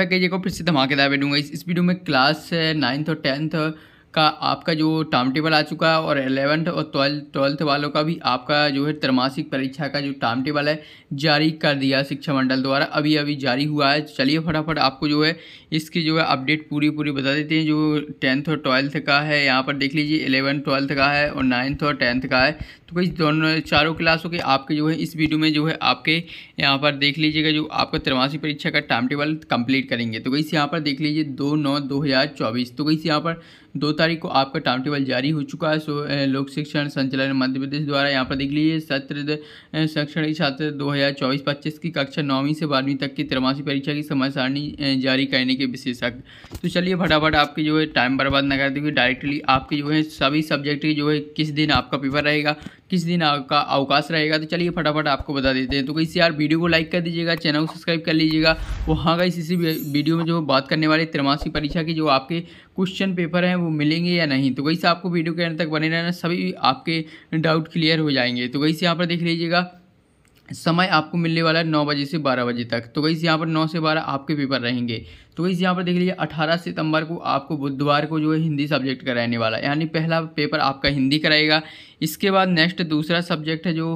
मैं कई जगहों पर इसे धमाकेदार वीडियो इस वीडियो में क्लास नाइन्थ और टेंथ का आपका जो टाइम टेबल आ चुका है और एलेवंथ और ट्वेल्थ ट्वेल्थ वालों का भी आपका जो है त्रमासिक परीक्षा का जो टाइम टेबल है जारी कर दिया शिक्षा मंडल द्वारा अभी अभी जारी हुआ है चलिए फटाफट आपको जो है इसकी जो है अपडेट पूरी पूरी बता देते हैं जो टेंथ और ट्वेल्थ का है यहाँ पर देख लीजिए एलेवन ट्वेल्थ का है और नाइन्थ और टेंथ का है तो कई दोनों चारों क्लासों के आपके जो है इस वीडियो में जो है आपके यहाँ पर देख लीजिएगा जो आपका त्रमासिक परीक्षा का टाइम टेबल कंप्लीट करेंगे तो वैसे यहाँ पर देख लीजिए दो नौ दो हज़ार चौबीस तो वैसे यहाँ पर दो तारीख को आपका टाइम टेबल जारी हो चुका है सो लोक शिक्षण संचालन मध्य प्रदेश द्वारा यहाँ पर देख लीजिए सत्र शैक्षणिक छात्र दो हज़ार चौबीस पच्चीस की कक्षा नौवीं से बारहवीं तक की त्रमासी परीक्षा की समय सारणी जारी करने के विशेषज्ञ तो चलिए फटाफट आपके जो है टाइम बर्बाद न कर देंगे डायरेक्टली आपके जो है सभी सब्जेक्ट के जो है किस दिन आपका पेपर रहेगा किस दिन का अवकाश रहेगा तो चलिए फटाफट आपको बता देते हैं तो कहीं से यार वीडियो को लाइक कर दीजिएगा चैनल को सब्सक्राइब कर लीजिएगा वो हाँ गाइस इसी वीडियो में जो बात करने वाले त्रिमासी परीक्षा के जो आपके क्वेश्चन पेपर हैं वो मिलेंगे या नहीं तो से आपको वीडियो के अंत तक बने रहना सभी आपके डाउट क्लियर हो जाएंगे तो से यहाँ पर देख लीजिएगा समय आपको मिलने वाला है नौ बजे से बारह बजे तक तो से यहाँ पर नौ से बारह आपके पेपर रहेंगे तो इस यहाँ पर देख लीजिए 18 सितंबर को आपको बुधवार को जो है हिंदी सब्जेक्ट कराने वाला है यानी पहला पेपर आपका हिंदी कराएगा इसके बाद नेक्स्ट दूसरा सब्जेक्ट है जो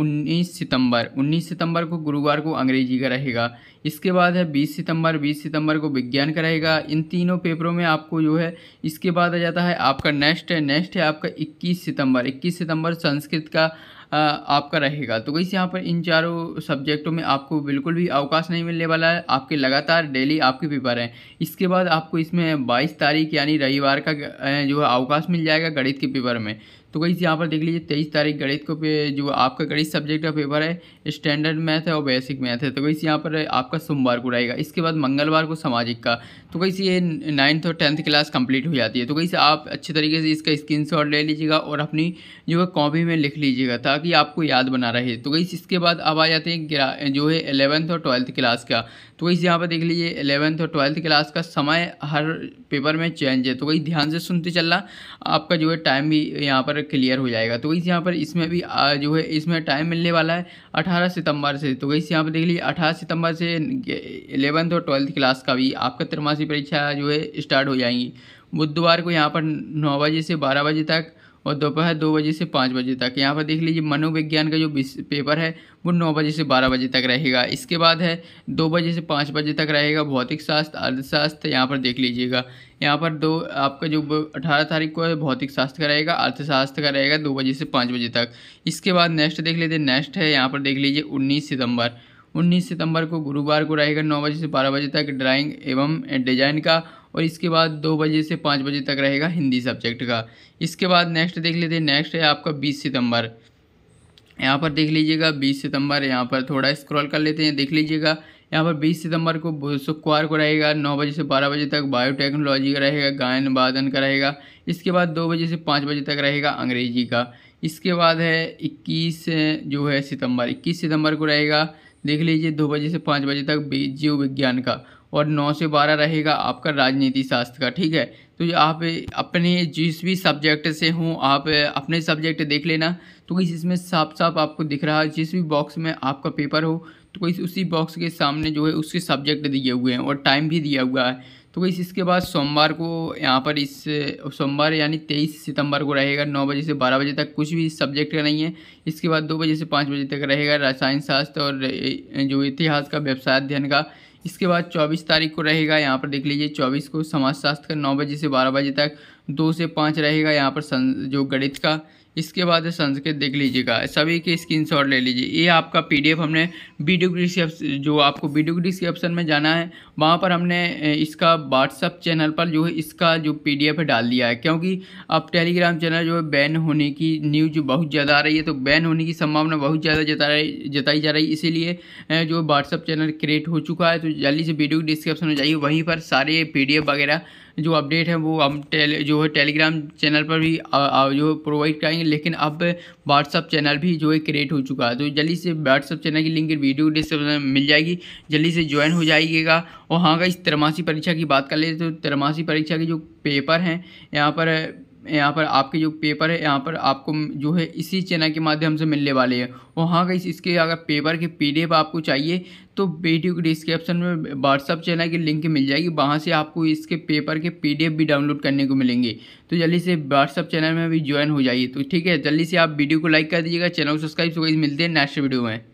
उन्नीस सितंबर उन्नीस सितंबर को गुरुवार को अंग्रेजी का रहेगा इसके बाद है बीस सितंबर बीस सितंबर को विज्ञान कराएगा इन तीनों पेपरों में आपको जो है इसके बाद आ जाता है आपका नेक्स्ट है नेक्स्ट है आपका इक्कीस सितम्बर इक्कीस सितम्बर संस्कृत का आपका रहेगा तो वैसे यहाँ पर इन चारों सब्जेक्टों में आपको बिल्कुल भी अवकाश नहीं मिलने वाला है आपके लगातार डेली आपकी पेपर है इसके बाद आपको इसमें बाईस तारीख यानी रविवार का जो है अवकाश मिल जाएगा गणित के पेपर में तो गई यहाँ पर देख लीजिए तेईस तारीख गणित को जो आपका गणित सब्जेक्ट का पेपर है स्टैंडर्ड मैथ है और बेसिक मैथ है तो गई यहाँ पर आपका सोमवार को रहेगा इसके बाद मंगलवार को सामाजिक का तो गई ये नाइन्थ और टेंथ क्लास कंप्लीट हो जाती है तो गई आप अच्छे तरीके से इसका स्क्रीन ले लीजिएगा और अपनी जो है कॉपी में लिख लीजिएगा ताकि आपको याद बना रहे तो गई इसके बाद अब आ जाते हैं जो है एलेवंथ और ट्वेल्थ क्लास का तो गई यहाँ पर देख लीजिए एलेवंथ और ट्वेल्थ क्लास का समय हर पेपर में चेंज है तो गई ध्यान से सुनते चलना आपका जो है टाइम भी यहाँ पर पे क्लियर हो जाएगा तो वही यहाँ पर इसमें भी जो है इसमें टाइम मिलने वाला है अठारह सितंबर से तो वही यहाँ पर देख लीजिए अठारह सितंबर से एलेवंथ और ट्वेल्थ क्लास का भी आपका त्रमासी परीक्षा जो है स्टार्ट हो जाएंगी बुधवार को यहाँ पर नौ बजे से बारह बजे तक और दोपहर दो बजे से पाँच बजे तक यहाँ पर देख लीजिए मनोविज्ञान का जो पेपर है वो नौ बजे से बारह बजे तक रहेगा इसके बाद है दो बजे से पाँच बजे तक रहेगा भौतिक शास्त्र अर्थशास्त्र यहाँ पर देख लीजिएगा यहाँ पर दो आपका जो अठारह तारीख को है भौतिक शास्त्र का रहेगा अर्थशास्त्र का रहेगा दो बजे से पाँच बजे तक इसके बाद नेक्स्ट देख लेते नेक्स्ट है यहाँ पर देख लीजिए उन्नीस सितम्बर उन्नीस सितम्बर को गुरुवार को रहेगा नौ बजे से बारह बजे तक ड्राइंग एवं डिजाइन का और इसके बाद दो बजे से पाँच बजे तक रहेगा हिंदी सब्जेक्ट का इसके बाद नेक्स्ट देख लेते हैं नेक्स्ट है आपका बीस सितंबर यहाँ पर देख लीजिएगा बीस सितंबर यहाँ पर थोड़ा स्क्रॉल कर लेते हैं देख लीजिएगा यहाँ पर 20 सितंबर को शुक्रवार को रहेगा नौ बजे से बारह बजे तक बायोटेक्नोलॉजी का रहेगा गायन वादन का रहेगा इसके बाद दो बजे से पाँच बजे तक रहेगा अंग्रेजी का इसके बाद है 21 जो है सितंबर 21 सितंबर को रहेगा देख लीजिए दो बजे से पाँच बजे तक जीव विज्ञान का और नौ से बारह रहेगा आपका राजनीति शास्त्र का ठीक है तो आप अपने जिस भी सब्जेक्ट से हों आप अपने सब्जेक्ट देख लेना तो कोई इसमें साफ साफ आपको दिख रहा है जिस भी बॉक्स में आपका पेपर हो तो कोई उसी बॉक्स के सामने जो है उसके सब्जेक्ट दिए हुए हैं और टाइम भी दिया हुआ है तो कोई इसके बाद सोमवार को यहाँ पर इस सोमवार यानी तेईस सितंबर को रहेगा नौ बजे से बारह बजे तक कुछ भी सब्जेक्ट का नहीं है इसके बाद दो बजे से पाँच बजे तक रहेगा रसायन शास्त्र और जो इतिहास का व्यवसाय अध्ययन का इसके बाद 24 तारीख को रहेगा यहाँ पर देख लीजिए 24 को समाजशास्त्र का नौ बजे से बारह बजे तक दो से पाँच रहेगा यहाँ पर जो गणित का इसके बाद संस्कृत देख लीजिएगा सभी के स्क्रीन शॉट ले लीजिए ये आपका पीडीएफ हमने वीडियो जो आपको वीडियो डिस्क्रिप्शन में जाना है वहाँ पर हमने इसका व्हाट्सअप चैनल पर जो है इसका जो पीडीएफ है डाल दिया है क्योंकि अब टेलीग्राम चैनल जो है बैन होने की न्यूज बहुत ज़्यादा आ रही है तो बैन होने की संभावना बहुत ज़्यादा जता रही जताई जा रही है इसीलिए जो व्हाट्सअप चैनल क्रिएट हो चुका है तो जल्दी से वीडियो डिस्क्रिप्शन में जाइए वहीं पर सारे पी वगैरह जो अपडेट है वो हम टेल जो है टेलीग्राम चैनल पर भी आ, आ, जो प्रोवाइड कराएंगे लेकिन अब व्हाट्सअप चैनल भी जो है क्रिएट हो चुका है तो जल्दी से व्हाट्सअप चैनल की लिंक वीडियो डिस्क्रिप्शन में मिल जाएगी जल्दी से ज्वाइन हो जाइएगा और हाँ का इस त्रमासी परीक्षा की बात कर ले तो त्रमासी परीक्षा के जो पेपर हैं यहाँ पर यहाँ पर आपके जो पेपर है यहाँ पर आपको जो है इसी चैनल के माध्यम से मिलने वाले हैं और हाँ इसके अगर पेपर के पीडीएफ आपको चाहिए तो वीडियो के डिस्क्रिप्शन में व्हाट्सअप चैनल की लिंक मिल जाएगी वहाँ से आपको इसके पेपर के पीडीएफ भी डाउनलोड करने को मिलेंगे तो जल्दी से व्हाट्सअप चैनल में भी ज्वाइन हो जाइए तो ठीक है जल्दी से आप वीडियो को लाइक कर दीजिएगा चैनल को सब्सक्राइब मिलते हैं नेक्स्ट वीडियो में